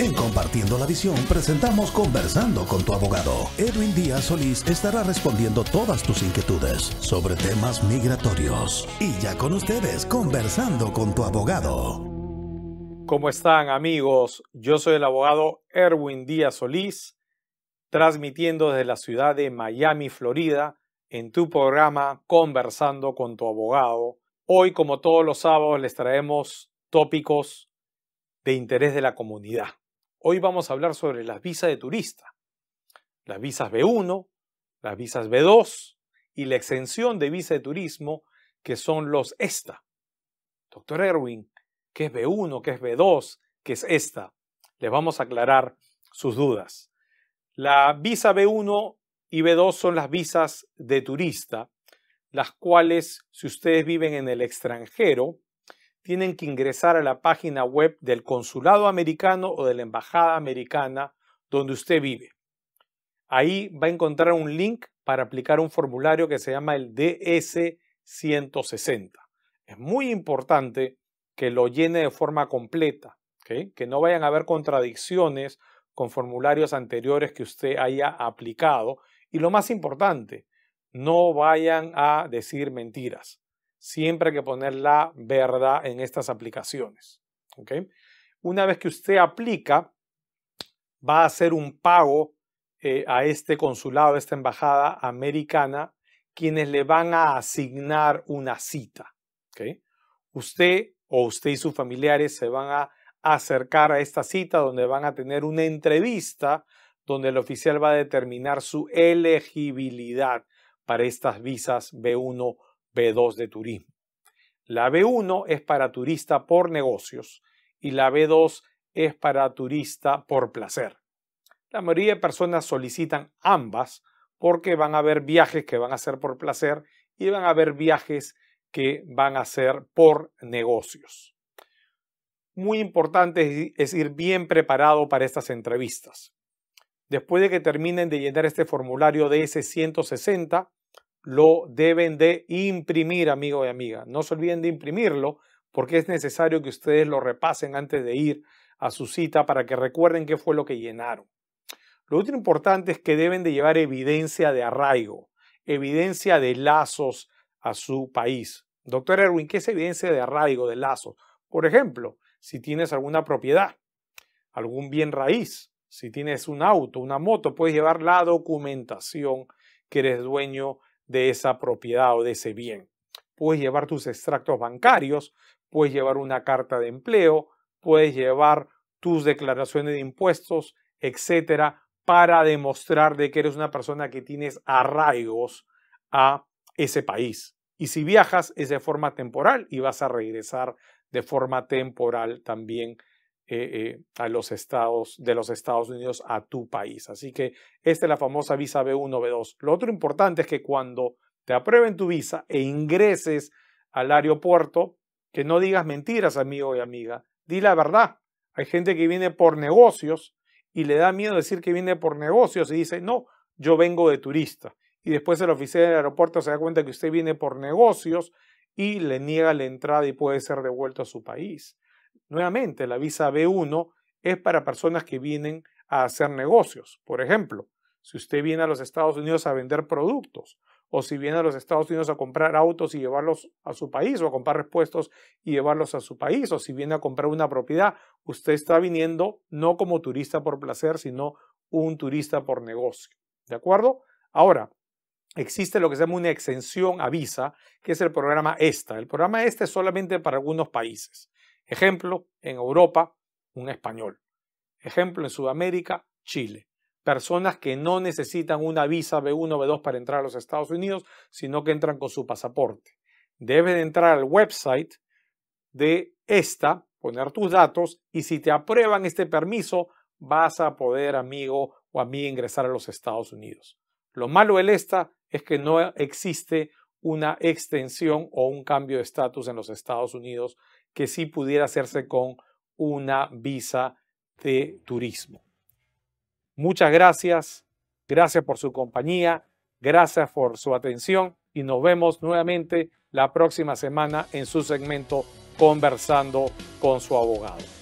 En Compartiendo la Visión presentamos Conversando con tu abogado. Edwin Díaz Solís estará respondiendo todas tus inquietudes sobre temas migratorios. Y ya con ustedes, Conversando con tu abogado. ¿Cómo están amigos? Yo soy el abogado Erwin Díaz Solís, transmitiendo desde la ciudad de Miami, Florida, en tu programa Conversando con tu abogado. Hoy, como todos los sábados, les traemos tópicos de interés de la comunidad. Hoy vamos a hablar sobre las visas de turista, las visas B1, las visas B2 y la exención de visa de turismo que son los ESTA. Doctor Erwin, ¿qué es B1? ¿Qué es B2? ¿Qué es ESTA? Les vamos a aclarar sus dudas. La visa B1 y B2 son las visas de turista, las cuales si ustedes viven en el extranjero, tienen que ingresar a la página web del consulado americano o de la embajada americana donde usted vive. Ahí va a encontrar un link para aplicar un formulario que se llama el DS-160. Es muy importante que lo llene de forma completa, que no vayan a haber contradicciones con formularios anteriores que usted haya aplicado. Y lo más importante, no vayan a decir mentiras siempre hay que poner la verdad en estas aplicaciones. Una vez que usted aplica, va a hacer un pago eh, a este consulado, a esta embajada americana, quienes le van a asignar una cita. Usted o usted y sus familiares se van a acercar a esta cita donde van a tener una entrevista donde el oficial va a determinar su elegibilidad para estas visas B1 B2 de turismo. La B1 es para turista por negocios y la B2 es para turista por placer. La mayoría de personas solicitan ambas porque van a haber viajes que van a ser por placer y van a haber viajes que van a ser por negocios. Muy importante es ir bien preparado para estas entrevistas. Después de que terminen de llenar este formulario DS160, lo deben de imprimir, amigo y amiga. No se olviden de imprimirlo porque es necesario que ustedes lo repasen antes de ir a su cita para que recuerden qué fue lo que llenaron. Lo último importante es que deben de llevar evidencia de arraigo, evidencia de lazos a su país. Doctor Erwin, ¿qué es evidencia de arraigo, de lazos? Por ejemplo, si tienes alguna propiedad, algún bien raíz, si tienes un auto, una moto, puedes llevar la documentación que eres dueño de esa propiedad o de ese bien. Puedes llevar tus extractos bancarios, puedes llevar una carta de empleo, puedes llevar tus declaraciones de impuestos, etcétera, para demostrar de que eres una persona que tienes arraigos a ese país. Y si viajas es de forma temporal y vas a regresar de forma temporal también eh, eh, a los estados, de los Estados Unidos a tu país. Así que esta es la famosa visa B1, B2. Lo otro importante es que cuando te aprueben tu visa e ingreses al aeropuerto, que no digas mentiras, amigo y amiga, di la verdad. Hay gente que viene por negocios y le da miedo decir que viene por negocios y dice, no, yo vengo de turista. Y después el oficial del aeropuerto se da cuenta que usted viene por negocios y le niega la entrada y puede ser devuelto a su país. Nuevamente, la visa B1 es para personas que vienen a hacer negocios. Por ejemplo, si usted viene a los Estados Unidos a vender productos o si viene a los Estados Unidos a comprar autos y llevarlos a su país o a comprar repuestos y llevarlos a su país o si viene a comprar una propiedad, usted está viniendo no como turista por placer, sino un turista por negocio. ¿De acuerdo? Ahora, existe lo que se llama una exención a visa, que es el programa ESTA. El programa ESTA es solamente para algunos países. Ejemplo, en Europa, un español. Ejemplo, en Sudamérica, Chile. Personas que no necesitan una visa B1 o B2 para entrar a los Estados Unidos, sino que entran con su pasaporte. Deben entrar al website de esta, poner tus datos y si te aprueban este permiso, vas a poder, amigo o a mí ingresar a los Estados Unidos. Lo malo del esta es que no existe una extensión o un cambio de estatus en los Estados Unidos que sí pudiera hacerse con una visa de turismo. Muchas gracias, gracias por su compañía, gracias por su atención y nos vemos nuevamente la próxima semana en su segmento Conversando con su abogado.